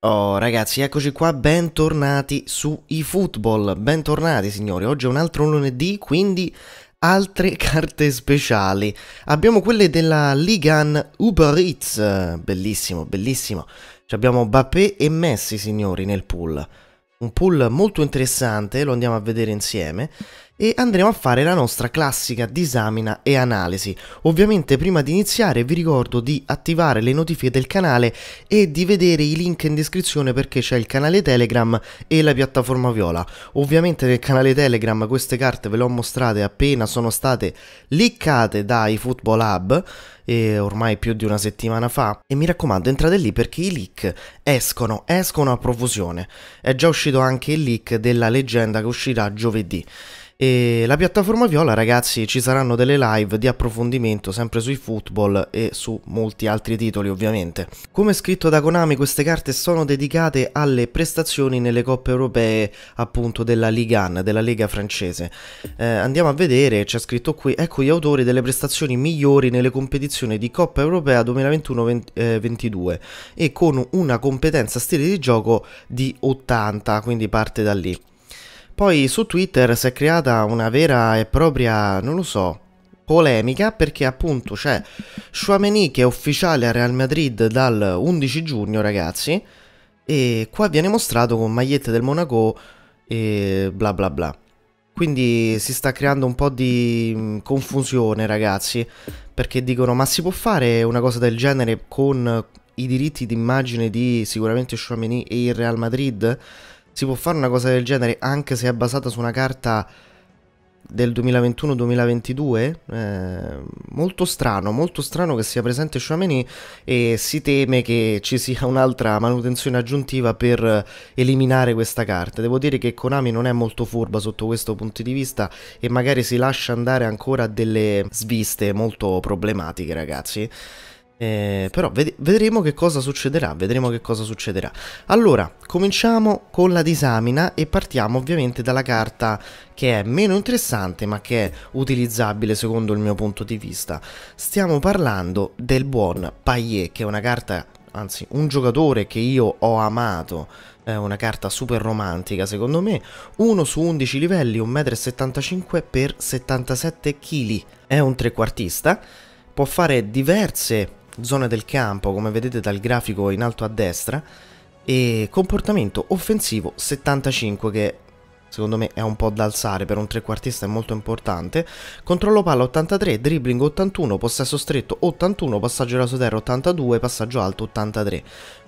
Oh ragazzi, eccoci qua, bentornati su eFootball, bentornati signori, oggi è un altro lunedì, quindi altre carte speciali. Abbiamo quelle della Ligan Uber Eats, bellissimo, bellissimo. Abbiamo Bappé e Messi signori nel pool un pool molto interessante, lo andiamo a vedere insieme e andremo a fare la nostra classica disamina e analisi. Ovviamente prima di iniziare vi ricordo di attivare le notifiche del canale e di vedere i link in descrizione perché c'è il canale Telegram e la piattaforma Viola. Ovviamente nel canale Telegram queste carte ve le ho mostrate appena sono state liccate dai Football Hub eh, ormai più di una settimana fa e mi raccomando entrate lì perché i leak escono, escono a profusione. È già uscito anche il leak della leggenda che uscirà giovedì. E la piattaforma viola, ragazzi, ci saranno delle live di approfondimento sempre sui football e su molti altri titoli, ovviamente. Come scritto da Konami, queste carte sono dedicate alle prestazioni nelle coppe europee, appunto, della Ligue 1, della Lega francese. Eh, andiamo a vedere, c'è scritto qui, ecco gli autori delle prestazioni migliori nelle competizioni di Coppa Europea 2021-22 eh, e con una competenza stile di gioco di 80, quindi parte da lì. Poi su Twitter si è creata una vera e propria, non lo so, polemica perché appunto c'è Schwameni che è ufficiale a Real Madrid dal 11 giugno ragazzi e qua viene mostrato con magliette del Monaco e bla bla bla. Quindi si sta creando un po' di mm, confusione, ragazzi, perché dicono ma si può fare una cosa del genere con i diritti d'immagine di sicuramente Chouameni e il Real Madrid? si può fare una cosa del genere anche se è basata su una carta del 2021-2022 eh, molto strano molto strano che sia presente Chouameni e si teme che ci sia un'altra manutenzione aggiuntiva per eliminare questa carta devo dire che Konami non è molto furba sotto questo punto di vista e magari si lascia andare ancora a delle sviste molto problematiche ragazzi eh, però ved- vedremo che cosa succederà, vedremo che cosa succederà. Allora, cominciamo con la disamina e partiamo ovviamente dalla carta che è meno interessante ma che è utilizzabile secondo il mio punto di vista. Stiamo parlando del buon Payet, che è una carta, anzi un giocatore che io ho amato è una carta super romantica secondo me, 1 su 11 livelli, 1,75 m x 77 kg, è un trequartista, può fare diverse zone del campo, come vedete dal grafico in alto a destra, e comportamento offensivo 75 che secondo me è un po' da alzare, per un trequartista è molto importante, controllo palla 83, dribbling 81, possesso stretto 81, passaggio raso terra 82, passaggio alto 83.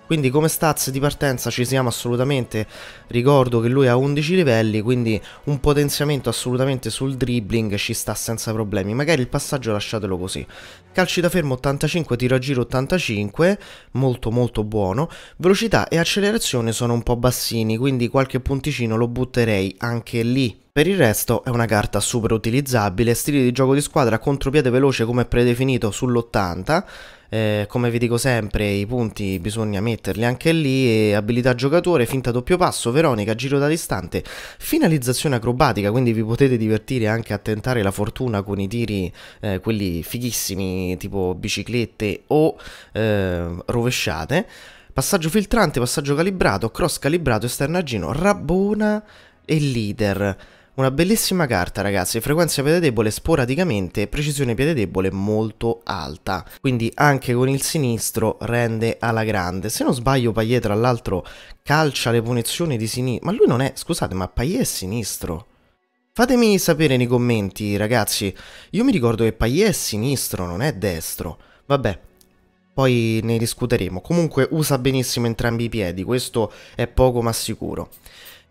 Quindi come stats di partenza ci siamo assolutamente, ricordo che lui ha 11 livelli, quindi un potenziamento assolutamente sul dribbling ci sta senza problemi, magari il passaggio lasciatelo così. Calci da fermo 85, tiro a giro 85, molto molto buono, velocità e accelerazione sono un po' bassini, quindi qualche punticino lo butterei anche lì per il resto è una carta super utilizzabile, stile di gioco di squadra, contropiede veloce come predefinito sull'80, eh, come vi dico sempre i punti bisogna metterli anche lì, E abilità giocatore, finta doppio passo, Veronica, giro da distante, finalizzazione acrobatica, quindi vi potete divertire anche a tentare la fortuna con i tiri, eh, quelli fighissimi tipo biciclette o eh, rovesciate, passaggio filtrante, passaggio calibrato, cross calibrato, esterna rabona e leader. Una bellissima carta ragazzi, frequenza piede debole sporadicamente, precisione piede debole molto alta, quindi anche con il sinistro rende alla grande. Se non sbaglio Payet tra l'altro calcia le punizioni di sinistro, ma lui non è, scusate ma Payet è sinistro. Fatemi sapere nei commenti ragazzi, io mi ricordo che Payet è sinistro, non è destro, vabbè. Poi ne discuteremo. Comunque usa benissimo entrambi i piedi, questo è poco ma sicuro.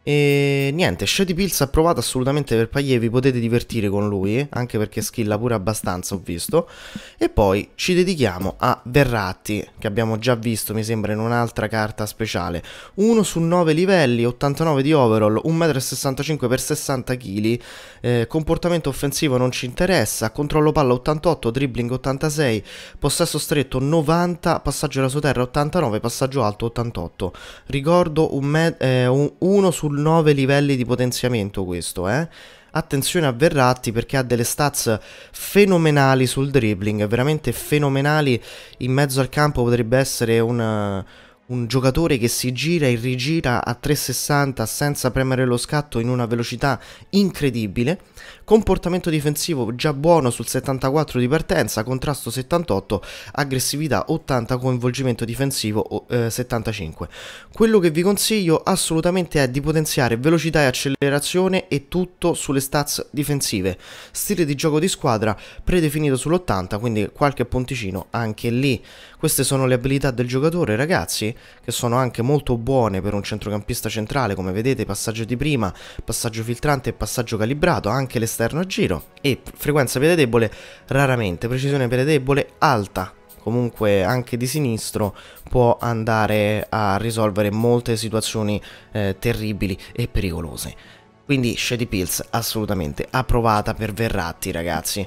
E niente, Shady Pills ha provato assolutamente per Paglie, vi potete divertire con lui, anche perché skilla pure abbastanza, ho visto. E poi ci dedichiamo a Verratti, che abbiamo già visto, mi sembra, in un'altra carta speciale. 1 su 9 livelli, 89 di overall, 1,65 m per 60 kg, eh, comportamento offensivo non ci interessa, controllo palla 88, dribbling 86, possesso stretto 90, passaggio alla rasoterra 89, passaggio alto 88. Ricordo un eh, 1 su 9 livelli di potenziamento questo, eh? Attenzione a Verratti perché ha delle stats fenomenali sul dribbling, veramente fenomenali in mezzo al campo, potrebbe essere un un giocatore che si gira e rigira a 360 senza premere lo scatto in una velocità incredibile, comportamento difensivo già buono sul 74 di partenza, contrasto 78, aggressività 80, coinvolgimento difensivo eh, 75. Quello che vi consiglio assolutamente è di potenziare velocità e accelerazione e tutto sulle stats difensive, stile di gioco di squadra predefinito sull'80, quindi qualche ponticino anche lì. Queste sono le abilità del giocatore ragazzi che sono anche molto buone per un centrocampista centrale, come vedete passaggio di prima, passaggio filtrante e passaggio calibrato, anche l'esterno a giro e frequenza piede debole raramente, precisione piede debole alta, comunque anche di sinistro può andare a risolvere molte situazioni eh, terribili e pericolose. Quindi Shady Pills assolutamente approvata per Verratti ragazzi.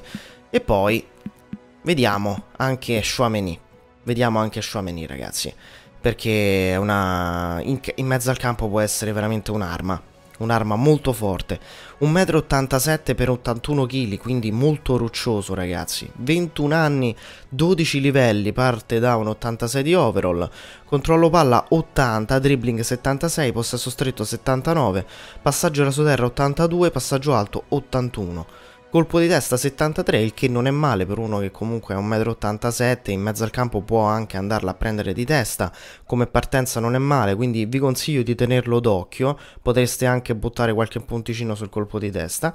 E poi vediamo anche Chouameni. Vediamo anche Chouameni ragazzi perché una, in, in, mezzo al campo può essere veramente un'arma, un'arma molto forte. 1,87 m per 81 kg, quindi molto roccioso ragazzi. 21 anni, 12 livelli, parte da un 86 di overall, controllo palla 80, dribbling 76, possesso stretto 79, passaggio raso terra 82, passaggio alto 81. Colpo di testa 73, il che non è male per uno che comunque è 1,87 m, in mezzo al campo può anche andarla a prendere di testa, come partenza non è male, quindi vi consiglio di tenerlo d'occhio, potreste anche buttare qualche punticino sul colpo di testa.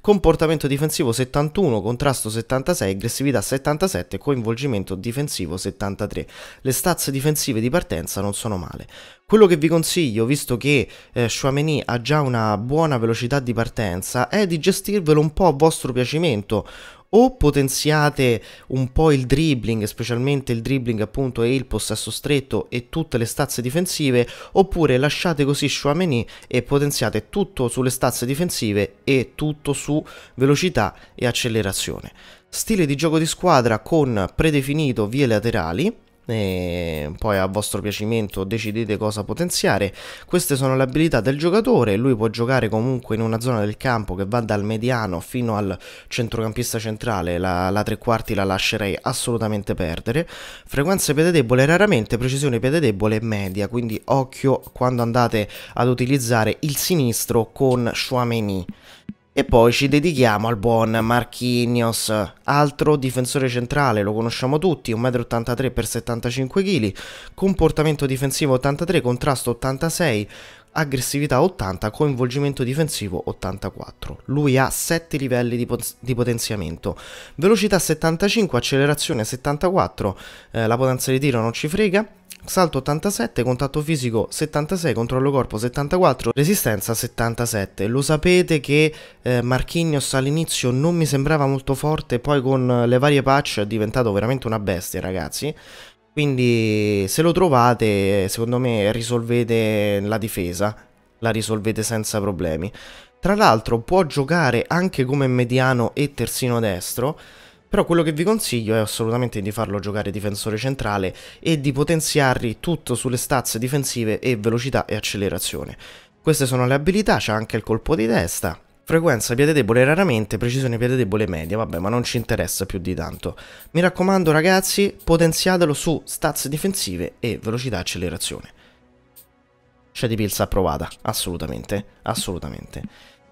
Comportamento difensivo 71, contrasto 76, aggressività 77, coinvolgimento difensivo 73. Le stazze difensive di partenza non sono male. Quello che vi consiglio, visto che eh, Chouameni ha già una buona velocità di partenza, è di gestirvelo un po' a vostro vostro piacimento o potenziate un po' il dribbling, specialmente il dribbling appunto e il possesso stretto e tutte le stazze difensive, oppure lasciate così Chouameni e potenziate tutto sulle stazze difensive e tutto su velocità e accelerazione. Stile di gioco di squadra con predefinito vie laterali, e poi a vostro piacimento decidete cosa potenziare. Queste sono le abilità del giocatore, lui può giocare comunque in una zona del campo che va dal mediano fino al centrocampista centrale, la, la tre quarti la lascerei assolutamente perdere. Frequenze piede debole raramente, precisione piede debole media, quindi occhio quando andate ad utilizzare il sinistro con Schwameni. E poi ci dedichiamo al buon Marchinios, altro difensore centrale, lo conosciamo tutti, 1,83 m x 75 kg, comportamento difensivo 83, contrasto 86, aggressività 80, coinvolgimento difensivo 84. Lui ha 7 livelli di, pot di potenziamento, velocità 75, accelerazione 74, eh, la potenza di tiro non ci frega, salto 87, contatto fisico 76, controllo corpo 74, resistenza 77. Lo sapete che eh, Marchignos all'inizio non mi sembrava molto forte, poi con le varie patch è diventato veramente una bestia ragazzi. Quindi se lo trovate secondo me risolvete la difesa, la risolvete senza problemi. Tra l'altro può giocare anche come mediano e terzino destro, però quello che vi consiglio è assolutamente di farlo giocare difensore centrale e di potenziarli tutto sulle stazze difensive e velocità e accelerazione. Queste sono le abilità, c'è anche il colpo di testa, Frequenza piede debole raramente, precisione piede debole media, vabbè ma non ci interessa più di tanto. Mi raccomando ragazzi, potenziatelo su stazze difensive e velocità e accelerazione. C'è di pilza approvata, assolutamente, assolutamente.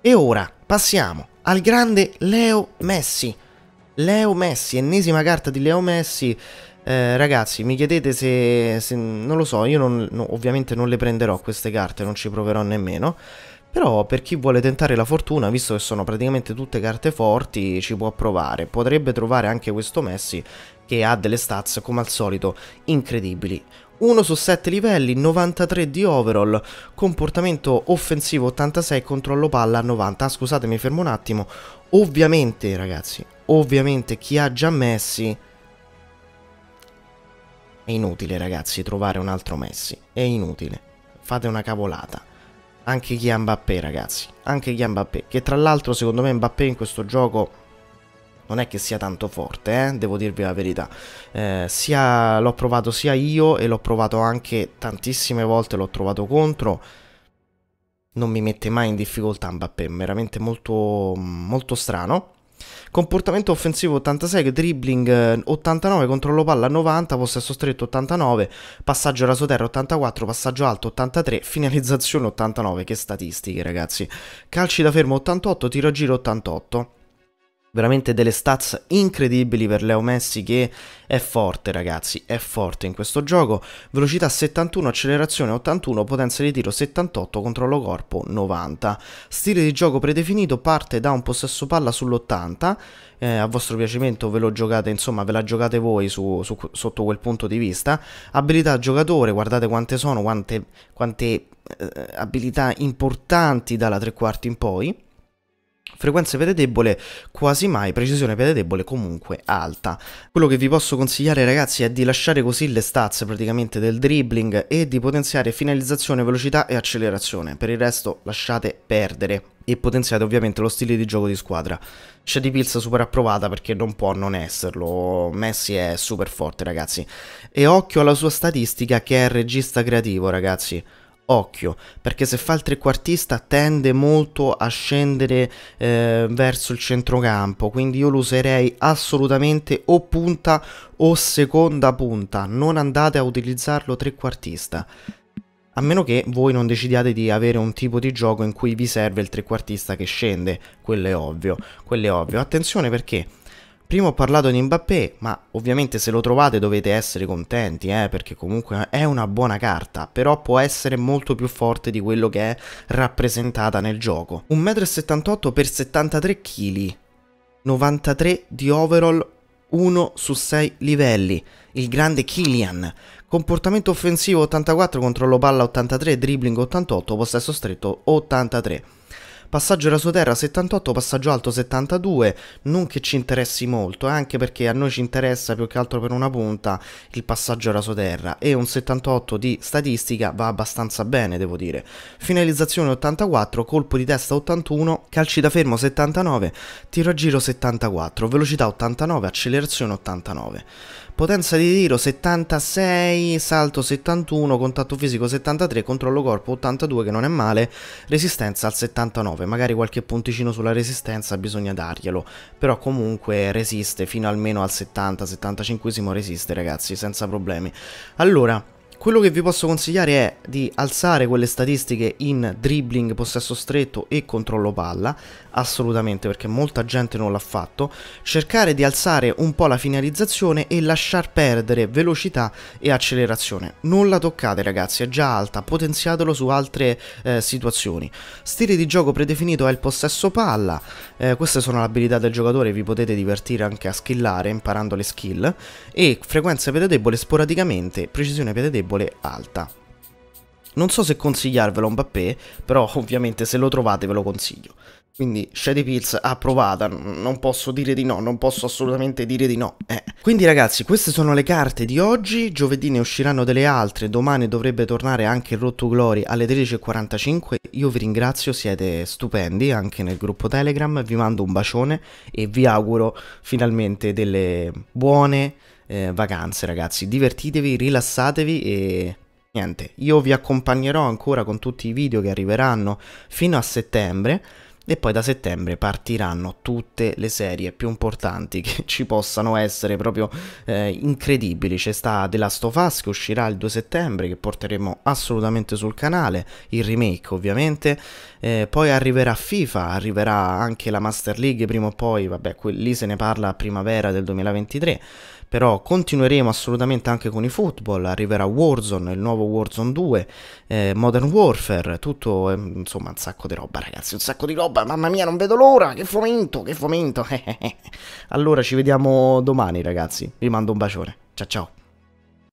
E ora passiamo al grande Leo Messi. Leo Messi, ennesima carta di Leo Messi. Eh, ragazzi, mi chiedete se, se, Non lo so, io non, no, ovviamente non le prenderò queste carte, non ci proverò nemmeno. Però per chi vuole tentare la fortuna, visto che sono praticamente tutte carte forti, ci può provare. Potrebbe trovare anche questo Messi che ha delle stats come al solito incredibili. 1 su 7 livelli, 93 di overall, comportamento offensivo 86, controllo palla 90. Ah, scusate, mi fermo un attimo. Ovviamente, ragazzi, ovviamente chi ha già Messi è inutile ragazzi trovare un altro Messi, è inutile, fate una cavolata. Anche chi ha Mbappé ragazzi, anche chi ha Mbappé, che tra l'altro secondo me Mbappé in questo gioco non è che sia tanto forte, eh? devo dirvi la verità. Eh, l'ho provato sia io e l'ho provato anche tantissime volte, l'ho trovato contro. Non mi mette mai in difficoltà Mbappé, veramente molto, molto strano. Comportamento offensivo 86, dribbling 89, eh, controllo palla 90, possesso stretto 89, passaggio raso terra 84, passaggio alto 83, finalizzazione 89. Che statistiche, ragazzi. Calci da fermo 88, tiro a giro 88 veramente delle stats incredibili per Leo Messi che è forte ragazzi, è forte in questo gioco, velocità 71, accelerazione 81, potenza di tiro 78, controllo corpo 90. Stile di gioco predefinito parte da un possesso palla sull'80, eh, a vostro piacimento ve lo giocate, insomma ve la giocate voi su, su, sotto quel punto di vista, abilità giocatore, guardate quante sono, quante, quante eh, abilità importanti dalla tre quarti in poi Frequenze pede debole quasi mai, precisione pede debole comunque alta. Quello che vi posso consigliare ragazzi è di lasciare così le stats praticamente del dribbling e di potenziare finalizzazione, velocità e accelerazione. Per il resto lasciate perdere e potenziate ovviamente lo stile di gioco di squadra. Shady Pills super approvata perché non può non esserlo, Messi è super forte ragazzi. E occhio alla sua statistica che è regista creativo ragazzi occhio, perché se fa il trequartista tende molto a scendere eh, verso il centrocampo, quindi io lo userei assolutamente o punta o seconda punta, non andate a utilizzarlo trequartista. A meno che voi non decidiate di avere un tipo di gioco in cui vi serve il trequartista che scende, quello è ovvio, quello è ovvio. Attenzione perché Prima ho parlato di Mbappé, ma ovviamente se lo trovate dovete essere contenti, eh, perché comunque è una buona carta, però può essere molto più forte di quello che è rappresentata nel gioco. 1,78 m x 73 kg, 93 di overall, 1 su 6 livelli, il grande Killian. Comportamento offensivo 84, controllo palla 83, dribbling 88, possesso stretto 83 passaggio rasoterra 78, passaggio alto 72, non che ci interessi molto, eh, anche perché a noi ci interessa più che altro per una punta il passaggio rasoterra e un 78 di statistica va abbastanza bene, devo dire. Finalizzazione 84, colpo di testa 81, calci da fermo 79, tiro a giro 74, velocità 89, accelerazione 89. Potenza di tiro 76, salto 71, contatto fisico 73, controllo corpo 82 che non è male, resistenza al 79, magari qualche punticino sulla resistenza bisogna darglielo, però comunque resiste fino almeno al 70, 75 resiste ragazzi, senza problemi. Allora, quello che vi posso consigliare è di alzare quelle statistiche in dribbling, possesso stretto e controllo palla, assolutamente perché molta gente non l'ha fatto, cercare di alzare un po' la finalizzazione e lasciar perdere velocità e accelerazione. Non la toccate ragazzi, è già alta, potenziatelo su altre eh, situazioni. Stile di gioco predefinito è il possesso palla, eh, queste sono le abilità del giocatore, vi potete divertire anche a skillare imparando le skill, e frequenza piede debole sporadicamente, precisione piede debole debole alta. Non so se consigliarvelo Mbappé, però ovviamente se lo trovate ve lo consiglio. Quindi Shady Pills approvata, non posso dire di no, non posso assolutamente dire di no. Eh. Quindi ragazzi, queste sono le carte di oggi, giovedì ne usciranno delle altre, domani dovrebbe tornare anche il Rotto Glory alle 13.45. Io vi ringrazio, siete stupendi anche nel gruppo Telegram, vi mando un bacione e vi auguro finalmente delle buone eh, vacanze, ragazzi. Divertitevi, rilassatevi e niente. Io vi accompagnerò ancora con tutti i video che arriveranno fino a settembre. E poi da settembre partiranno tutte le serie più importanti che ci possano essere, proprio eh, incredibili. C'è sta The Last of Us che uscirà il 2 settembre, che porteremo assolutamente sul canale, il remake ovviamente. Eh, poi arriverà FIFA, arriverà anche la Master League prima o poi, vabbè, lì se ne parla a primavera del 2023 però continueremo assolutamente anche con i football, arriverà Warzone, il nuovo Warzone 2, eh, Modern Warfare, tutto, eh, insomma un sacco di roba ragazzi, un sacco di roba, mamma mia non vedo l'ora, che fomento, che fomento, allora ci vediamo domani ragazzi, vi mando un bacione, ciao ciao.